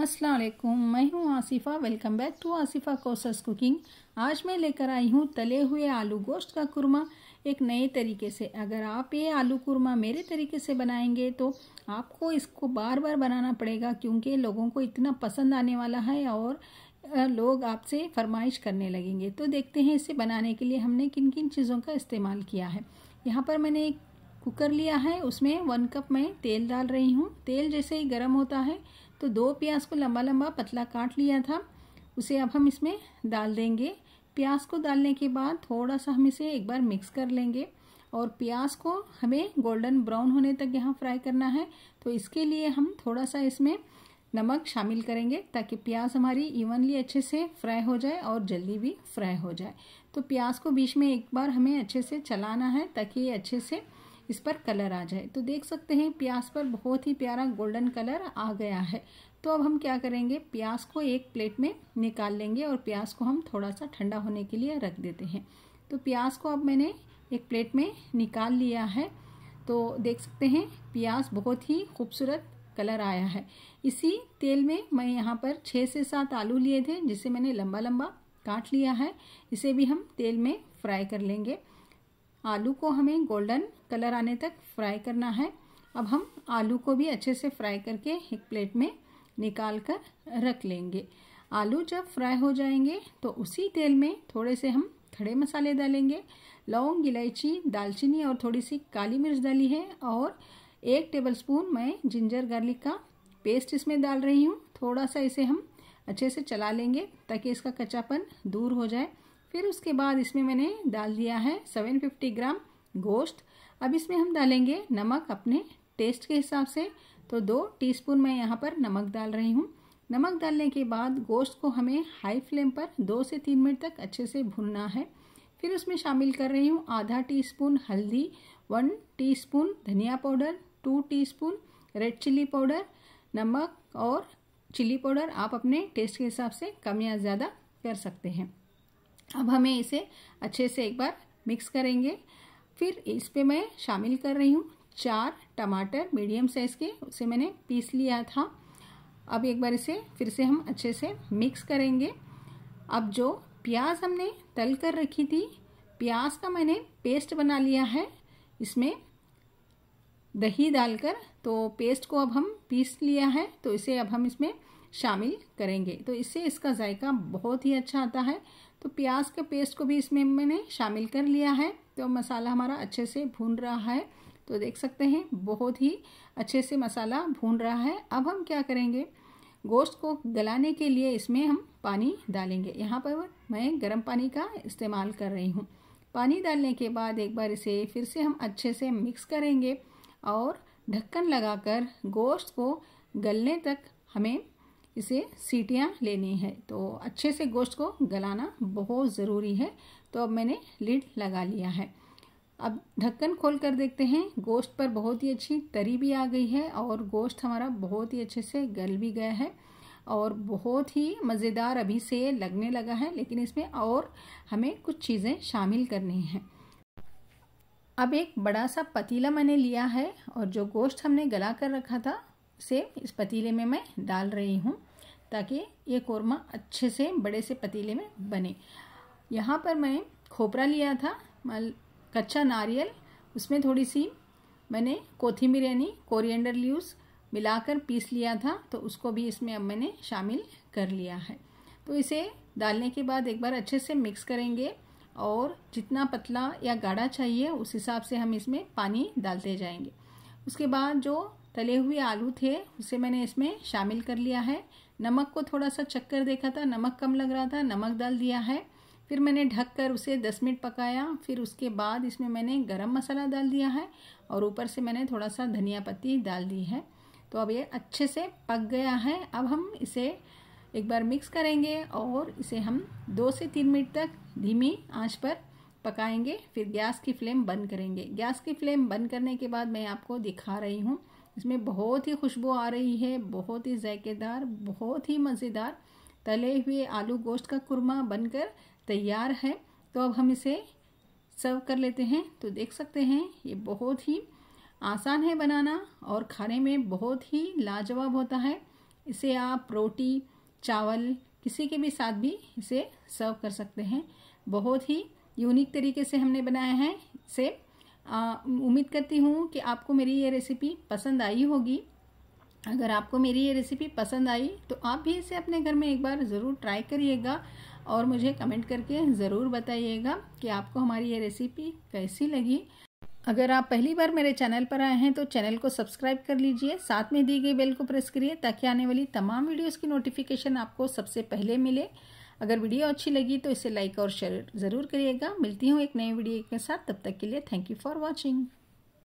असलकुम मैं हूँ Asifa welcome back to Asifa कोसस कुकिंग आज मैं लेकर आई हूँ तले हुए आलू गोश्त का कुरमा एक नए तरीके से अगर आप ये आलू कुरमा मेरे तरीके से बनाएंगे तो आपको इसको बार बार बनाना पड़ेगा क्योंकि लोगों को इतना पसंद आने वाला है और लोग आपसे फरमाइश करने लगेंगे तो देखते हैं इसे बनाने के लिए हमने किन किन चीज़ों का इस्तेमाल किया है यहाँ पर मैंने एक कुकर लिया है उसमें वन कप मैं तेल डाल रही हूँ तेल जैसे ही गर्म होता है तो दो प्याज को लंबा लंबा पतला काट लिया था उसे अब हम इसमें डाल देंगे प्याज को डालने के बाद थोड़ा सा हम इसे एक बार मिक्स कर लेंगे और प्याज को हमें गोल्डन ब्राउन होने तक यहाँ फ्राई करना है तो इसके लिए हम थोड़ा सा इसमें नमक शामिल करेंगे ताकि प्याज हमारी इवनली अच्छे से फ्राई हो जाए और जल्दी भी फ्राई हो जाए तो प्याज को बीच में एक बार हमें अच्छे से चलाना है ताकि ये अच्छे से इस पर कलर आ जाए तो देख सकते हैं प्याज पर बहुत ही प्यारा गोल्डन कलर आ गया है तो अब हम क्या करेंगे प्याज को एक प्लेट में निकाल लेंगे और प्याज को हम थोड़ा सा ठंडा होने के लिए रख देते हैं तो प्याज को अब मैंने एक प्लेट में निकाल लिया है तो देख सकते हैं प्याज बहुत ही खूबसूरत कलर आया है इसी तेल में मैं यहाँ पर छः से सात आलू लिए थे जिसे मैंने लंबा लंबा काट लिया है इसे भी हम तेल में फ्राई कर लेंगे आलू को हमें गोल्डन कलर आने तक फ्राई करना है अब हम आलू को भी अच्छे से फ्राई करके एक प्लेट में निकाल कर रख लेंगे आलू जब फ्राई हो जाएंगे तो उसी तेल में थोड़े से हम खड़े मसाले डालेंगे लौंग इलायची दालचीनी और थोड़ी सी काली मिर्च डाली है और एक टेबलस्पून मैं जिंजर गार्लिक का पेस्ट इसमें डाल रही हूँ थोड़ा सा इसे हम अच्छे से चला लेंगे ताकि इसका कच्चापन दूर हो जाए फिर उसके बाद इसमें मैंने डाल दिया है 750 ग्राम गोश्त अब इसमें हम डालेंगे नमक अपने टेस्ट के हिसाब से तो दो टीस्पून मैं यहाँ पर नमक डाल रही हूँ नमक डालने के बाद गोश्त को हमें हाई फ्लेम पर दो से तीन मिनट तक अच्छे से भुनना है फिर उसमें शामिल कर रही हूँ आधा टी हल्दी वन टी धनिया powder two T red chilli powder नमक और चिल्ली पाउडर आप अपने टेस्ट के हिसाब से कम या ज़्यादा कर सकते हैं अब हमें इसे अच्छे से एक बार मिक्स करेंगे फिर इस पे मैं शामिल कर रही हूँ चार टमाटर मीडियम साइज़ के उसे मैंने पीस लिया था अब एक बार इसे फिर से हम अच्छे से मिक्स करेंगे अब जो प्याज हमने तल कर रखी थी प्याज का मैंने पेस्ट बना लिया है इसमें दही डालकर तो पेस्ट को अब हम पीस लिया है तो इसे अब हम इसमें शामिल करेंगे तो इससे इसका जायका बहुत ही अच्छा आता है तो प्याज के पेस्ट को भी इसमें मैंने शामिल कर लिया है तो मसाला हमारा अच्छे से भून रहा है तो देख सकते हैं बहुत ही अच्छे से मसाला भून रहा है अब हम क्या करेंगे गोश्त को गलाने के लिए इसमें हम पानी डालेंगे यहाँ पर मैं गर्म पानी का इस्तेमाल कर रही हूँ पानी डालने के बाद एक बार इसे फिर से हम अच्छे से मिक्स करेंगे और ढक्कन लगाकर गोश्त को गलने तक हमें इसे सीटियाँ लेनी है तो अच्छे से गोश्त को गलाना बहुत ज़रूरी है तो अब मैंने लिड लगा लिया है अब ढक्कन खोल कर देखते हैं गोश्त पर बहुत ही अच्छी तरी भी आ गई है और गोश्त हमारा बहुत ही अच्छे से गल भी गया है और बहुत ही मज़ेदार अभी से लगने लगा है लेकिन इसमें और हमें कुछ चीज़ें शामिल करनी हैं अब एक बड़ा सा पतीला मैंने लिया है और जो गोश्त हमने गला कर रखा था से इस पतीले में मैं डाल रही हूँ ताकि ये कौरमा अच्छे से बड़े से पतीले में बने यहाँ पर मैं खोपरा लिया था कच्चा नारियल उसमें थोड़ी सी मैंने कोथिमीर यानी कोरिएंडर लीव्स मिलाकर पीस लिया था तो उसको भी इसमें अब मैंने शामिल कर लिया है तो इसे डालने के बाद एक बार अच्छे से मिक्स करेंगे और जितना पतला या गाढ़ा चाहिए उस हिसाब से हम इसमें पानी डालते जाएंगे उसके बाद जो तले हुए आलू थे उसे मैंने इसमें शामिल कर लिया है नमक को थोड़ा सा चक्कर देखा था नमक कम लग रहा था नमक डाल दिया है फिर मैंने ढक कर उसे दस मिनट पकाया फिर उसके बाद इसमें मैंने गरम मसाला डाल दिया है और ऊपर से मैंने थोड़ा सा धनिया पत्ती डाल दी है तो अब ये अच्छे से पक गया है अब हम इसे एक बार मिक्स करेंगे और इसे हम दो से तीन मिनट तक धीमी आंच पर पकाएंगे फिर गैस की फ्लेम बंद करेंगे गैस की फ्लेम बंद करने के बाद मैं आपको दिखा रही हूँ इसमें बहुत ही खुशबू आ रही है बहुत ही जायकेदार बहुत ही मज़ेदार तले हुए आलू गोश्त का कुरमा बनकर तैयार है तो अब हम इसे सर्व कर लेते हैं तो देख सकते हैं ये बहुत ही आसान है बनाना और खाने में बहुत ही लाजवाब होता है इसे आप रोटी चावल किसी के भी साथ भी इसे सर्व कर सकते हैं बहुत ही यूनिक तरीके से हमने बनाया है इसे उम्मीद करती हूँ कि आपको मेरी ये रेसिपी पसंद आई होगी अगर आपको मेरी ये रेसिपी पसंद आई तो आप भी इसे अपने घर में एक बार ज़रूर ट्राई करिएगा और मुझे कमेंट करके ज़रूर बताइएगा कि आपको हमारी ये रेसिपी कैसी लगी अगर आप पहली बार मेरे चैनल पर आए हैं तो चैनल को सब्सक्राइब कर लीजिए साथ में दी गई बेल को प्रेस करिए ताकि आने वाली तमाम वीडियोस की नोटिफिकेशन आपको सबसे पहले मिले अगर वीडियो अच्छी लगी तो इसे लाइक और शेयर ज़रूर करिएगा मिलती हूँ एक नए वीडियो के साथ तब तक के लिए थैंक यू फॉर वॉचिंग